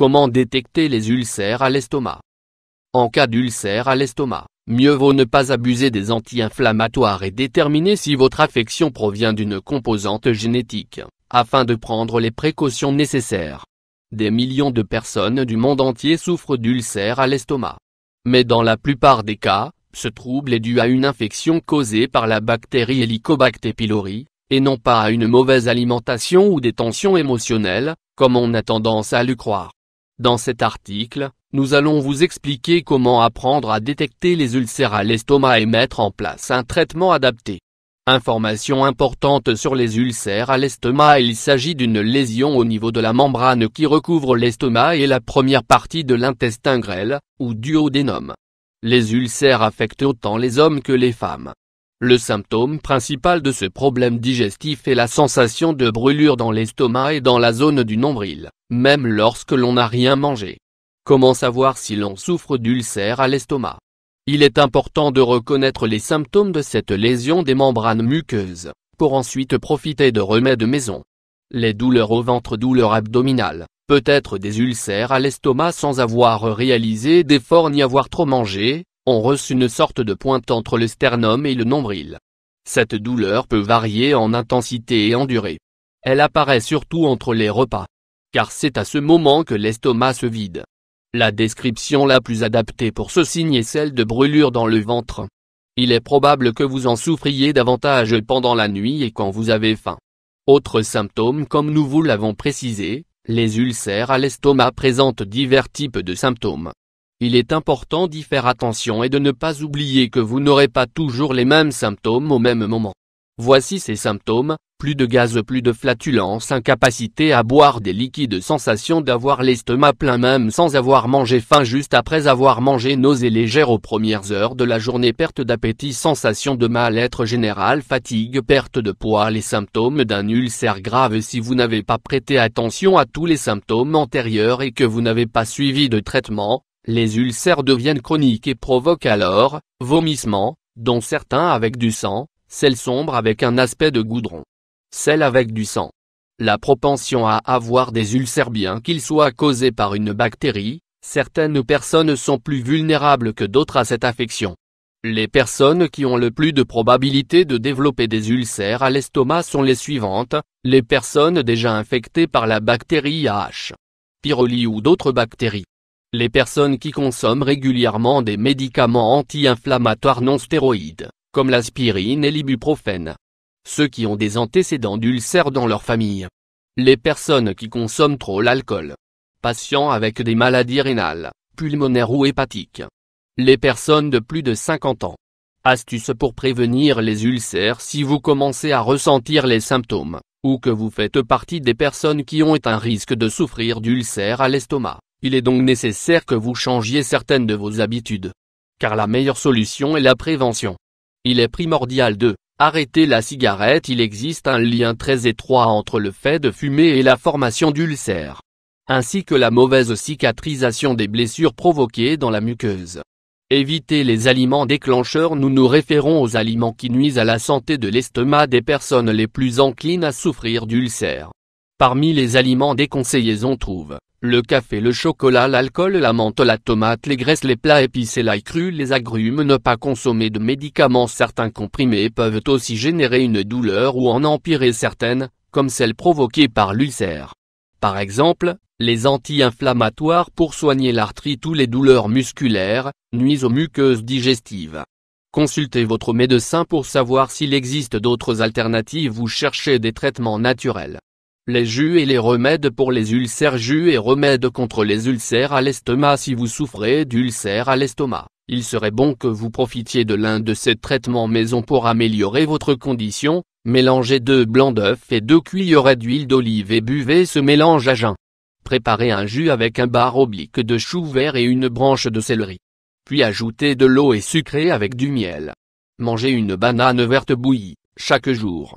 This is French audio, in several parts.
Comment détecter les ulcères à l'estomac En cas d'ulcère à l'estomac, mieux vaut ne pas abuser des anti-inflammatoires et déterminer si votre affection provient d'une composante génétique, afin de prendre les précautions nécessaires. Des millions de personnes du monde entier souffrent d'ulcères à l'estomac. Mais dans la plupart des cas, ce trouble est dû à une infection causée par la bactérie Helicobacter pylori, et non pas à une mauvaise alimentation ou des tensions émotionnelles, comme on a tendance à le croire. Dans cet article, nous allons vous expliquer comment apprendre à détecter les ulcères à l'estomac et mettre en place un traitement adapté. Information importante sur les ulcères à l'estomac Il s'agit d'une lésion au niveau de la membrane qui recouvre l'estomac et la première partie de l'intestin grêle, ou duodénum. Les ulcères affectent autant les hommes que les femmes. Le symptôme principal de ce problème digestif est la sensation de brûlure dans l'estomac et dans la zone du nombril, même lorsque l'on n'a rien mangé. Comment savoir si l'on souffre d'ulcère à l'estomac Il est important de reconnaître les symptômes de cette lésion des membranes muqueuses, pour ensuite profiter de remèdes maison. Les douleurs au ventre douleurs abdominales, peut-être des ulcères à l'estomac sans avoir réalisé d'efforts ni avoir trop mangé, reçu une sorte de pointe entre le sternum et le nombril. Cette douleur peut varier en intensité et en durée. Elle apparaît surtout entre les repas. Car c'est à ce moment que l'estomac se vide. La description la plus adaptée pour ce signe est celle de brûlure dans le ventre. Il est probable que vous en souffriez davantage pendant la nuit et quand vous avez faim. Autres symptômes comme nous vous l'avons précisé, les ulcères à l'estomac présentent divers types de symptômes. Il est important d'y faire attention et de ne pas oublier que vous n'aurez pas toujours les mêmes symptômes au même moment. Voici ces symptômes, plus de gaz, plus de flatulence, incapacité à boire des liquides, sensation d'avoir l'estomac plein même sans avoir mangé faim juste après avoir mangé nausée légère aux premières heures de la journée, perte d'appétit, sensation de mal-être général, fatigue, perte de poids, les symptômes d'un ulcère grave si vous n'avez pas prêté attention à tous les symptômes antérieurs et que vous n'avez pas suivi de traitement, les ulcères deviennent chroniques et provoquent alors, vomissements, dont certains avec du sang, celles sombres avec un aspect de goudron. Celles avec du sang. La propension à avoir des ulcères bien qu'ils soient causés par une bactérie, certaines personnes sont plus vulnérables que d'autres à cette affection. Les personnes qui ont le plus de probabilité de développer des ulcères à l'estomac sont les suivantes, les personnes déjà infectées par la bactérie H. pyroli ou d'autres bactéries les personnes qui consomment régulièrement des médicaments anti-inflammatoires non stéroïdes, comme l'aspirine et l'ibuprofène. Ceux qui ont des antécédents d'ulcères dans leur famille. Les personnes qui consomment trop l'alcool. Patients avec des maladies rénales, pulmonaires ou hépatiques. Les personnes de plus de 50 ans. Astuce pour prévenir les ulcères si vous commencez à ressentir les symptômes, ou que vous faites partie des personnes qui ont un risque de souffrir d'ulcères à l'estomac. Il est donc nécessaire que vous changiez certaines de vos habitudes. Car la meilleure solution est la prévention. Il est primordial de arrêter la cigarette. Il existe un lien très étroit entre le fait de fumer et la formation d'ulcères. Ainsi que la mauvaise cicatrisation des blessures provoquées dans la muqueuse. Évitez les aliments déclencheurs Nous nous référons aux aliments qui nuisent à la santé de l'estomac des personnes les plus enclines à souffrir d'ulcères. Parmi les aliments déconseillés on trouve le café le chocolat l'alcool la menthe la tomate les graisses les plats épicés l'ail cru les agrumes ne pas consommer de médicaments certains comprimés peuvent aussi générer une douleur ou en empirer certaines, comme celles provoquées par l'ulcère. Par exemple, les anti-inflammatoires pour soigner l'arthrite ou les douleurs musculaires, nuisent aux muqueuses digestives. Consultez votre médecin pour savoir s'il existe d'autres alternatives ou cherchez des traitements naturels. Les jus et les remèdes pour les ulcères Jus et remèdes contre les ulcères à l'estomac Si vous souffrez d'ulcères à l'estomac, il serait bon que vous profitiez de l'un de ces traitements maison pour améliorer votre condition, mélangez deux blancs d'œufs et deux cuillerées d'huile d'olive et buvez ce mélange à jeun. Préparez un jus avec un bar oblique de chou vert et une branche de céleri. Puis ajoutez de l'eau et sucrez avec du miel. Mangez une banane verte bouillie, chaque jour.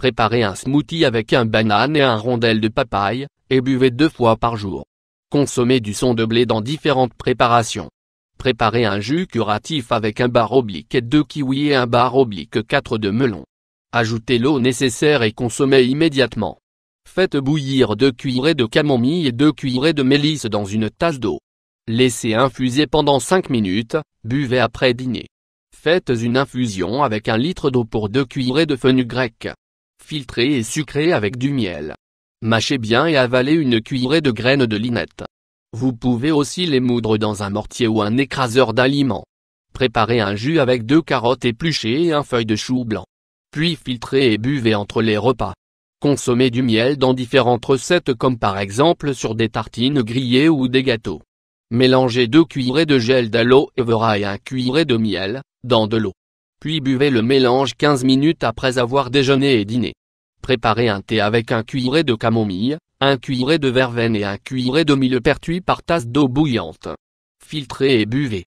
Préparez un smoothie avec un banane et un rondelle de papaye, et buvez deux fois par jour. Consommez du son de blé dans différentes préparations. Préparez un jus curatif avec un bar oblique 2 kiwi et un bar oblique 4 de melon. Ajoutez l'eau nécessaire et consommez immédiatement. Faites bouillir deux cuillerées de camomille et deux cuillerées de mélisse dans une tasse d'eau. Laissez infuser pendant 5 minutes, buvez après dîner. Faites une infusion avec un litre d'eau pour deux cuillerées de fenugrec filtré et sucré avec du miel. Mâchez bien et avalez une cuillerée de graines de linette. Vous pouvez aussi les moudre dans un mortier ou un écraseur d'aliments. Préparez un jus avec deux carottes épluchées et un feuille de chou blanc. Puis filtrez et buvez entre les repas. Consommez du miel dans différentes recettes comme par exemple sur des tartines grillées ou des gâteaux. Mélangez deux cuillerées de gel d'aloe vera et un cuillerée de miel, dans de l'eau. Puis buvez le mélange 15 minutes après avoir déjeuné et dîné. Préparez un thé avec un cuilleré de camomille, un cuilleré de verveine et un cuilleré de millepertuis par tasse d'eau bouillante. Filtrez et buvez.